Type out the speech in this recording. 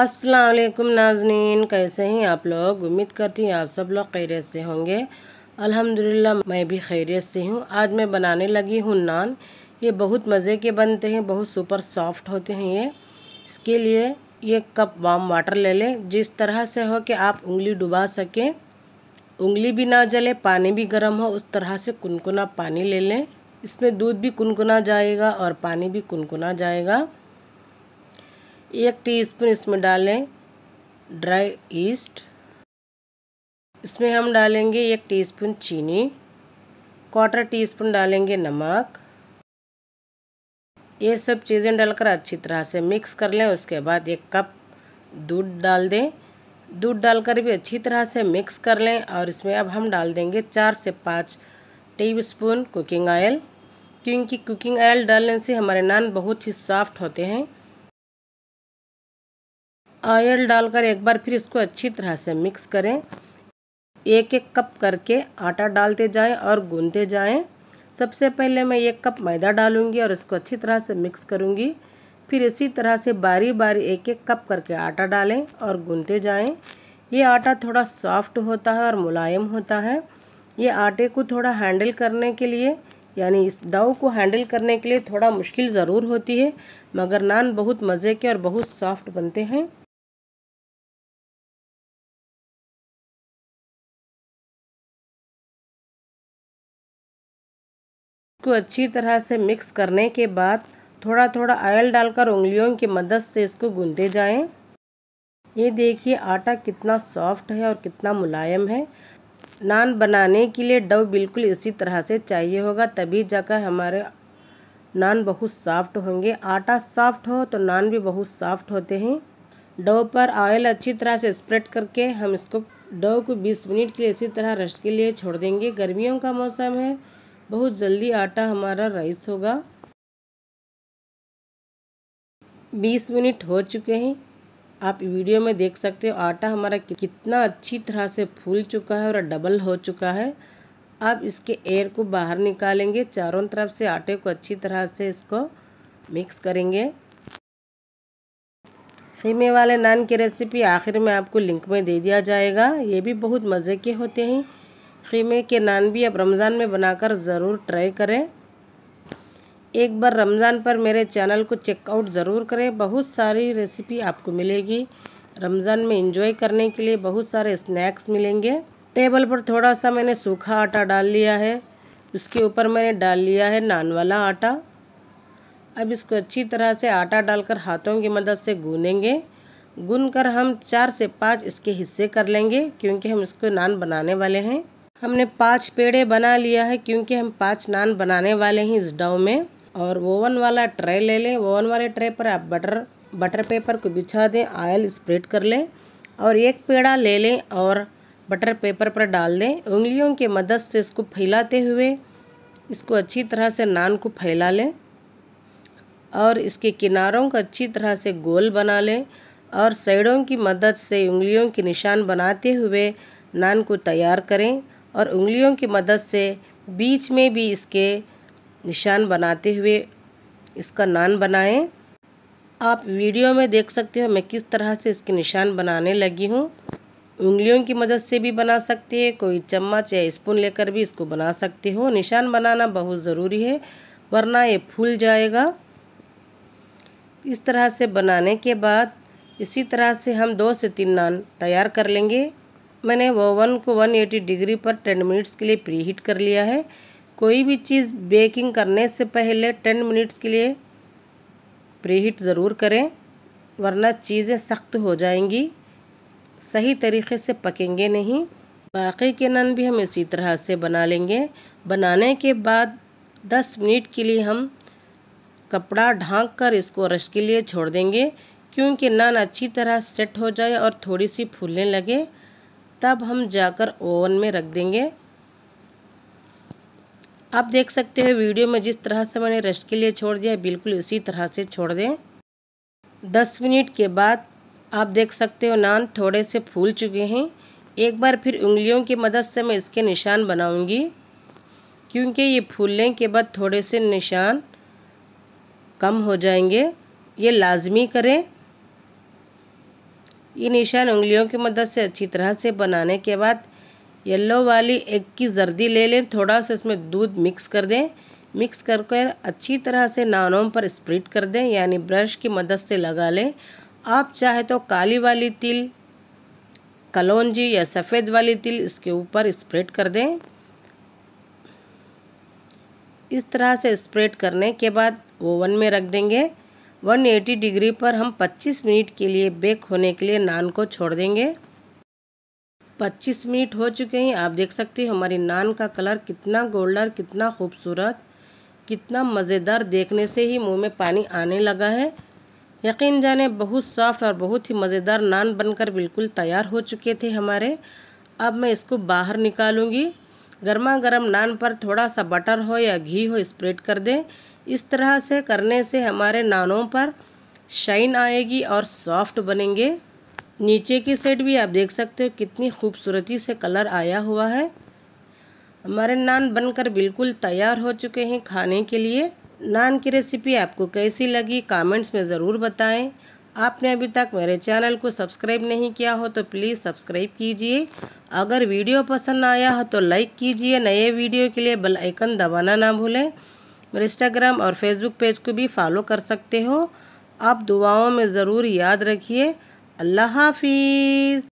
असलकुम नाजनीन कैसे हैं आप लोग उम्मीद करती हैं आप सब लोग खैरियत से होंगे अल्हम्दुलिल्लाह मैं भी खैरियत से हूँ आज मैं बनाने लगी हूँ नान ये बहुत मज़े के बनते हैं बहुत सुपर सॉफ्ट होते हैं ये इसके लिए ये कप वाम वाटर ले लें जिस तरह से हो कि आप उंगली डुबा सकें उंगली भी ना जले पानी भी गर्म हो उस तरह से कुनकुना पानी ले लें इसमें दूध भी कुनकुना जाएगा और पानी भी कुनकुना जाएगा एक टीस्पून इसमें डालें ड्राई ईस्ट इसमें हम डालेंगे एक टीस्पून चीनी क्वार्टर टीस्पून डालेंगे नमक ये सब चीज़ें डालकर अच्छी तरह से मिक्स कर लें उसके बाद एक कप दूध डाल दें दूध डालकर भी अच्छी तरह से मिक्स कर लें और इसमें अब हम डाल देंगे चार से पाँच टेबलस्पून कुकिंग ऑयल क्योंकि कुकिंग ऑयल डालने से हमारे नान बहुत ही सॉफ्ट होते हैं ऑयल डालकर एक बार फिर इसको अच्छी तरह से मिक्स करें एक एक कप करके आटा डालते जाएं और गूंदते जाएं सबसे पहले मैं एक कप मैदा डालूंगी और इसको अच्छी तरह से मिक्स करूंगी फिर इसी तरह से बारी बारी एक एक कप करके आटा डालें और गूंदते जाएं ये आटा थोड़ा सॉफ्ट होता है और मुलायम होता है ये आटे को थोड़ा हैंडल करने के लिए यानी इस डाव को हैंडल करने के लिए थोड़ा मुश्किल ज़रूर होती है मगर नान बहुत मज़े के और बहुत सॉफ्ट बनते हैं इसको अच्छी तरह से मिक्स करने के बाद थोड़ा थोड़ा ऑयल डालकर उंगलियों की मदद से इसको गूंदते जाएं। ये देखिए आटा कितना सॉफ्ट है और कितना मुलायम है नान बनाने के लिए डव बिल्कुल इसी तरह से चाहिए होगा तभी जाकर हमारे नान बहुत सॉफ्ट होंगे आटा सॉफ्ट हो तो नान भी बहुत सॉफ्ट होते हैं डव पर ऑयल अच्छी तरह से स्प्रेड करके हम इसको डव को 20 मिनट के लिए इसी तरह रेस्ट के लिए छोड़ देंगे गर्मियों का मौसम है बहुत जल्दी आटा हमारा राइस होगा 20 मिनट हो चुके हैं आप वीडियो में देख सकते हो आटा हमारा कितना अच्छी तरह से फूल चुका है और डबल हो चुका है आप इसके एयर को बाहर निकालेंगे चारों तरफ से आटे को अच्छी तरह से इसको मिक्स करेंगे खीमे वाले नान की रेसिपी आखिर में आपको लिंक में दे दिया जाएगा ये भी बहुत मज़े के होते हैं ख़ीमे के नान भी आप रमज़ान में बनाकर ज़रूर ट्राई करें एक बार रमज़ान पर मेरे चैनल को चेकआउट ज़रूर करें बहुत सारी रेसिपी आपको मिलेगी रमज़ान में इंजॉय करने के लिए बहुत सारे स्नैक्स मिलेंगे टेबल पर थोड़ा सा मैंने सूखा आटा डाल लिया है उसके ऊपर मैंने डाल लिया है नान वाला आटा अब इसको अच्छी तरह से आटा डालकर हाथों की मदद से गूनेंगे गुन कर हम चार से पाँच इसके हिस्से कर लेंगे क्योंकि हम इसको नान बनाने वाले हैं हमने पाँच पेड़े बना लिया है क्योंकि हम पाँच नान बनाने वाले हैं इस डव में और ओवन वाला ट्रे ले लें ओवन वाले ट्रे पर आप बटर बटर पेपर को बिछा दें ऑयल स्प्रेड कर लें और एक पेड़ा ले लें और बटर पेपर पर डाल दें उंगलियों की मदद से इसको फैलाते हुए इसको अच्छी तरह से नान को फैला लें और इसके किनारों को अच्छी तरह से गोल बना लें और साइडों की मदद से उंगलियों के निशान बनाते हुए नान को तैयार करें और उंगलियों की मदद से बीच में भी इसके निशान बनाते हुए इसका नान बनाएं आप वीडियो में देख सकते हो मैं किस तरह से इसके निशान बनाने लगी हूँ उंगलियों की मदद से भी बना सकते हैं कोई चम्मच या स्पून लेकर भी इसको बना सकते हो निशान बनाना बहुत ज़रूरी है वरना ये फूल जाएगा इस तरह से बनाने के बाद इसी तरह से हम दो से तीन नान तैयार कर लेंगे मैंने ओवन को 180 डिग्री पर 10 मिनट्स के लिए प्री हीट कर लिया है कोई भी चीज़ बेकिंग करने से पहले 10 मिनट्स के लिए प्री हीट ज़रूर करें वरना चीज़ें सख्त हो जाएंगी सही तरीके से पकेंगे नहीं बाकी के नन भी हम इसी तरह से बना लेंगे बनाने के बाद 10 मिनट के लिए हम कपड़ा ढांक कर इसको रश के लिए छोड़ देंगे क्योंकि नान अच्छी तरह सेट हो जाए और थोड़ी सी फूलने लगे तब हम जाकर ओवन में रख देंगे आप देख सकते हो वीडियो में जिस तरह से मैंने रेस्ट के लिए छोड़ दिया बिल्कुल उसी तरह से छोड़ दें दस मिनट के बाद आप देख सकते हो नान थोड़े से फूल चुके हैं एक बार फिर उंगलियों की मदद से मैं इसके निशान बनाऊंगी क्योंकि ये फूलने के बाद थोड़े से निशान कम हो जाएंगे ये लाजमी करें ये निशान उंगलियों की मदद से अच्छी तरह से बनाने के बाद येलो वाली एग की जर्दी ले लें थोड़ा सा इसमें दूध मिक्स कर दें मिक्स कर कर अच्छी तरह से नानों पर स्प्रिट कर दें यानी ब्रश की मदद से लगा लें आप चाहे तो काली वाली तिल कलौजी या सफ़ेद वाली तिल इसके ऊपर स्प्रेड कर दें इस तरह से स्प्रेड करने के बाद ओवन में रख देंगे 180 डिग्री पर हम 25 मिनट के लिए बेक होने के लिए नान को छोड़ देंगे 25 मिनट हो चुके हैं आप देख सकते हैं हमारी नान का कलर कितना गोल्डन कितना खूबसूरत कितना मज़ेदार देखने से ही मुंह में पानी आने लगा है यकीन जाने बहुत सॉफ्ट और बहुत ही मज़ेदार नान बनकर बिल्कुल तैयार हो चुके थे हमारे अब मैं इसको बाहर निकालूँगी गर्मा गर्म नान पर थोड़ा सा बटर हो या घी हो स्प्रेड कर दें इस तरह से करने से हमारे नानों पर शाइन आएगी और सॉफ्ट बनेंगे नीचे की साइड भी आप देख सकते हो कितनी खूबसूरती से कलर आया हुआ है हमारे नान बनकर बिल्कुल तैयार हो चुके हैं खाने के लिए नान की रेसिपी आपको कैसी लगी कमेंट्स में ज़रूर बताएं आपने अभी तक मेरे चैनल को सब्सक्राइब नहीं किया हो तो प्लीज़ सब्सक्राइब कीजिए अगर वीडियो पसंद आया हो तो लाइक कीजिए नए वीडियो के लिए बेल आइकन दबाना ना भूलें मेरे इंस्टाग्राम और फेसबुक पेज को भी फॉलो कर सकते हो आप दुआओं में ज़रूर याद रखिए अल्लाह हाफिज़